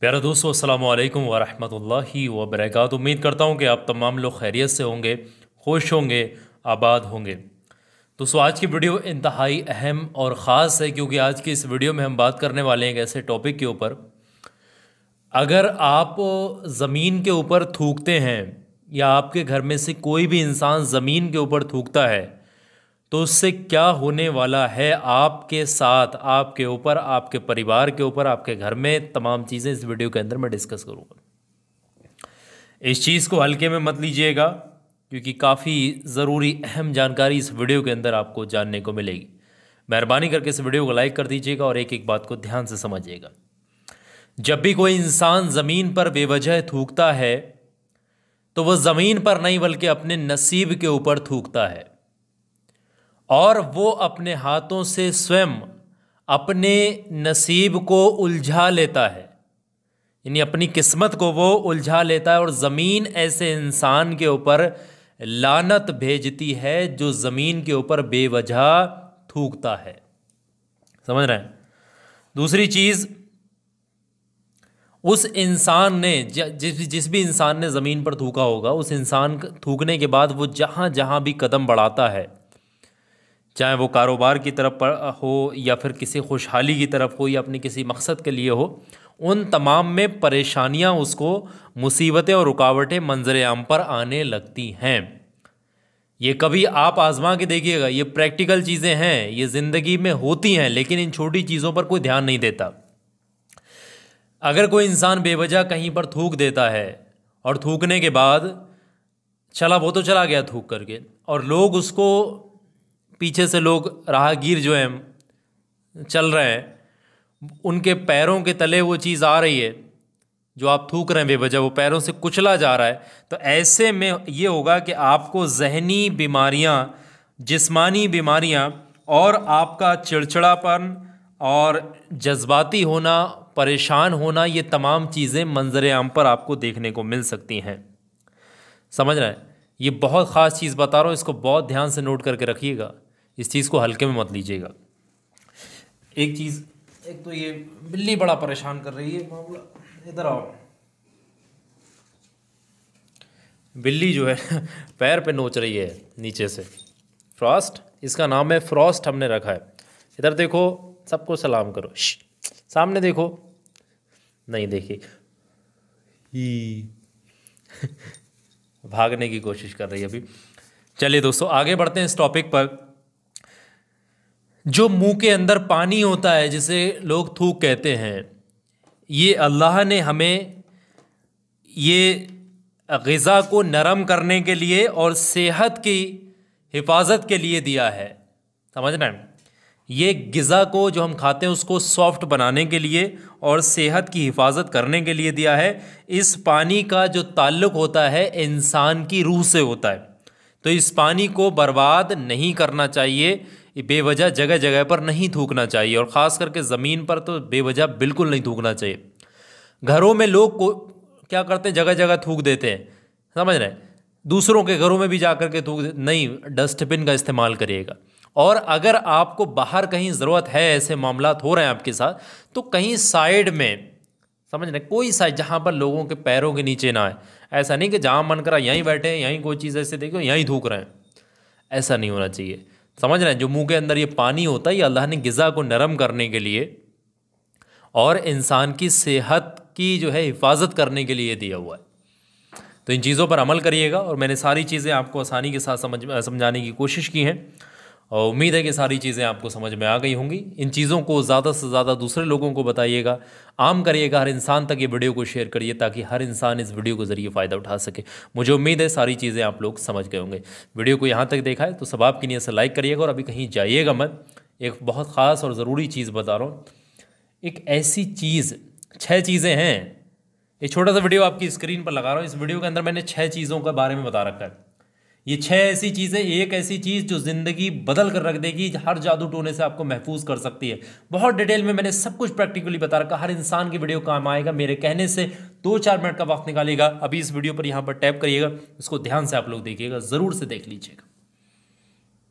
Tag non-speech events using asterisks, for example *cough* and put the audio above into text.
प्यारा दोस्तों अस्सलाम वालेकुम वरहमतुल्लाहि वबरकत उम्मीद करता हूँ कि आप तमाम लोग खैरियत से होंगे खुश होंगे आबाद होंगे दोस्तों आज की वीडियो इंतहाई अहम और ख़ास है क्योंकि आज की इस वीडियो में हम बात करने वाले हैं एक ऐसे टॉपिक के ऊपर अगर आप ज़मीन के ऊपर थूकते हैं या आपके घर में से कोई भी इंसान ज़मीन के ऊपर थूकता है तो उससे क्या होने वाला है आपके साथ आपके ऊपर आपके परिवार के ऊपर आपके घर में तमाम चीज़ें इस वीडियो के अंदर मैं डिस्कस करूँगा इस चीज़ को हल्के में मत लीजिएगा क्योंकि काफ़ी ज़रूरी अहम जानकारी इस वीडियो के अंदर आपको जानने को मिलेगी मेहरबानी करके इस वीडियो को लाइक कर दीजिएगा और एक एक बात को ध्यान से समझिएगा जब भी कोई इंसान ज़मीन पर बेवजह थूकता है तो वह ज़मीन पर नहीं बल्कि अपने नसीब के ऊपर थूकता है और वो अपने हाथों से स्वयं अपने नसीब को उलझा लेता है यानी अपनी किस्मत को वो उलझा लेता है और ज़मीन ऐसे इंसान के ऊपर लानत भेजती है जो ज़मीन के ऊपर बेवजह थूकता है समझ रहे हैं दूसरी चीज़ उस इंसान ने जिस जिस भी इंसान ने ज़मीन पर थूका होगा उस इंसान थूकने के बाद वो जहाँ जहाँ भी कदम बढ़ाता है चाहे वो कारोबार की तरफ हो या फिर किसी खुशहाली की तरफ हो या अपने किसी मकसद के लिए हो उन तमाम में परेशानियां उसको मुसीबतें और रुकावटें मंजर आम पर आने लगती हैं ये कभी आप आजमा के देखिएगा ये प्रैक्टिकल चीज़ें हैं ये ज़िंदगी में होती हैं लेकिन इन छोटी चीज़ों पर कोई ध्यान नहीं देता अगर कोई इंसान बेवजह कहीं पर थूक देता है और थूकने के बाद चला वो तो चला गया थूक करके और लोग उसको पीछे से लोग राहगीर जो हैं चल रहे हैं उनके पैरों के तले वो चीज़ आ रही है जो आप थूक रहे हैं बेवजह वो पैरों से कुचला जा रहा है तो ऐसे में ये होगा कि आपको जहनी बीमारियाँ जिस्मानी बीमारियाँ और आपका चिड़चिड़ापन और जज्बाती होना परेशान होना ये तमाम चीज़ें मंजर आम पर आपको देखने को मिल सकती हैं समझ रहे हैं ये बहुत ख़ास चीज़ बता रहा हूँ इसको बहुत ध्यान से नोट करके रखिएगा इस चीज़ को हल्के में मत लीजिएगा एक चीज़ एक तो ये बिल्ली बड़ा परेशान कर रही है मामला इधर आओ बिल्ली जो है *laughs* पैर पे नोच रही है नीचे से फ्रॉस्ट इसका नाम है फ्रॉस्ट हमने रखा है इधर देखो सबको सलाम करो सामने देखो नहीं देखे *laughs* भागने की कोशिश कर रही है अभी चलिए दोस्तों आगे बढ़ते हैं इस टॉपिक पर जो मुंह के अंदर पानी होता है जिसे लोग थूक कहते हैं ये अल्लाह ने हमें ये गज़ा को नरम करने के लिए और सेहत की हिफाजत के लिए दिया है समझना हैं ये गज़ा को जो हम खाते हैं उसको सॉफ्ट बनाने के लिए और सेहत की हिफाजत करने के लिए दिया है इस पानी का जो ताल्लुक़ होता है इंसान की रूह से होता है तो इस पानी को बर्बाद नहीं करना चाहिए बेवजह जगह जगह पर नहीं थूकना चाहिए और ख़ास करके ज़मीन पर तो बेवजह बिल्कुल नहीं थूकना चाहिए घरों में लोग को क्या करते हैं जगह जगह थूक देते हैं समझ रहे हैं दूसरों के घरों में भी जा कर के थूक नहीं डस्टबिन का इस्तेमाल करिएगा और अगर आपको बाहर कहीं ज़रूरत है ऐसे मामला हो रहे हैं आपके साथ तो कहीं साइड में समझ रहे कोई साइज जहाँ पर लोगों के पैरों के नीचे ना आए ऐसा नहीं कि जहाँ मन करा यहीं बैठे यहीं कोई चीज़ ऐसे देखो यहीं थूक रहे हैं ऐसा नहीं होना चाहिए समझ रहे हैं जो मुंह के अंदर ये पानी होता है ये अल्लाह ने गज़ा को नरम करने के लिए और इंसान की सेहत की जो है हिफाजत करने के लिए दिया हुआ है तो इन चीज़ों पर अमल करिएगा और मैंने सारी चीज़ें आपको आसानी के साथ समझ समझाने की कोशिश की है और उम्मीद है कि सारी चीज़ें आपको समझ में आ गई होंगी इन चीज़ों को ज़्यादा से ज़्यादा दूसरे लोगों को बताइएगा आम करिएगा हर इंसान तक ये वीडियो को शेयर करिए ताकि हर इंसान इस वीडियो के ज़रिए फ़ायदा उठा सके मुझे उम्मीद है सारी चीज़ें आप लोग समझ गए होंगे वीडियो को यहाँ तक देखा है तो सब आपकी नीयत से लाइक करिएगा और अभी कहीं जाइएगा मत एक बहुत ख़ास और ज़रूरी चीज़ बता रहा हूँ एक ऐसी चीज़ छः चीज़ें हैं एक छोटा सा वीडियो आपकी स्क्रीन पर लगा रहा हूँ इस वीडियो के अंदर मैंने छः चीज़ों के बारे में बता रखा है ये छह ऐसी चीज़ें एक ऐसी चीज़ जो ज़िंदगी बदल कर रख देगी हर जादू टोने से आपको महफूज कर सकती है बहुत डिटेल में मैंने सब कुछ प्रैक्टिकली बता रखा हर इंसान की वीडियो काम आएगा मेरे कहने से दो चार मिनट का वक्त निकालेगा अभी इस वीडियो पर यहाँ पर टैप करिएगा इसको ध्यान से आप लोग देखिएगा ज़रूर से देख लीजिएगा